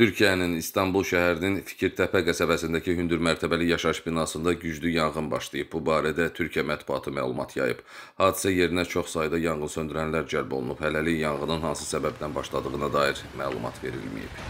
Türkiyənin İstanbul şəhərinin Fikirtəpə qəsəbəsindəki hündür mərtəbəli yaşayış binasında güclü yanğın başlayıb. Bu barədə Türkiyə mətbuatı məlumat yayıb. Hadisə yerinə çox sayda yanğın söndürənlər cəlb olunub. Hələlik yanğının hansı səbəbdən başladığına dair məlumat verilməyib.